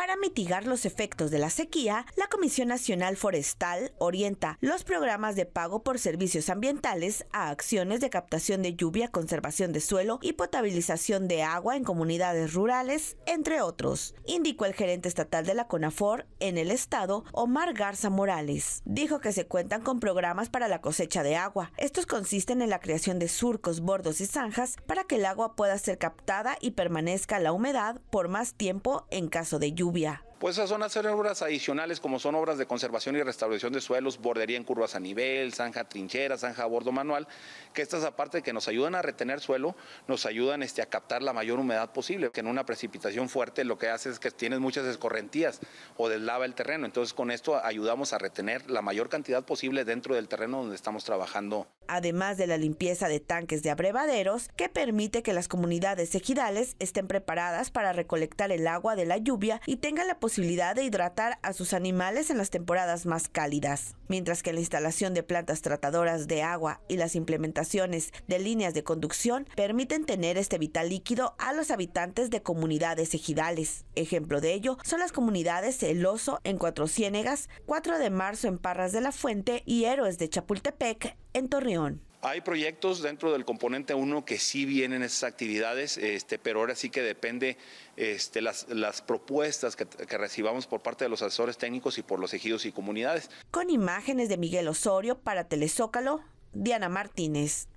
Para mitigar los efectos de la sequía, la Comisión Nacional Forestal orienta los programas de pago por servicios ambientales a acciones de captación de lluvia, conservación de suelo y potabilización de agua en comunidades rurales, entre otros, indicó el gerente estatal de la CONAFOR en el estado, Omar Garza Morales. Dijo que se cuentan con programas para la cosecha de agua. Estos consisten en la creación de surcos, bordos y zanjas para que el agua pueda ser captada y permanezca la humedad por más tiempo en caso de lluvia pues Pues son hacer obras adicionales como son obras de conservación y restauración de suelos, bordería en curvas a nivel, zanja trinchera, zanja a bordo manual, que estas aparte que nos ayudan a retener suelo, nos ayudan este, a captar la mayor humedad posible, que en una precipitación fuerte lo que hace es que tienes muchas escorrentías o deslava el terreno, entonces con esto ayudamos a retener la mayor cantidad posible dentro del terreno donde estamos trabajando además de la limpieza de tanques de abrevaderos, que permite que las comunidades ejidales estén preparadas para recolectar el agua de la lluvia y tengan la posibilidad de hidratar a sus animales en las temporadas más cálidas. Mientras que la instalación de plantas tratadoras de agua y las implementaciones de líneas de conducción permiten tener este vital líquido a los habitantes de comunidades ejidales. Ejemplo de ello son las comunidades El Oso en Cuatro Ciénegas, 4 de marzo en Parras de la Fuente y Héroes de Chapultepec en Torreón. Hay proyectos dentro del componente 1 que sí vienen esas actividades, este, pero ahora sí que depende este, las, propuestas que, que recibamos por parte de los asesores técnicos y por los ejidos y comunidades. Con imágenes de Miguel Osorio para Telezócalo, Diana Martínez.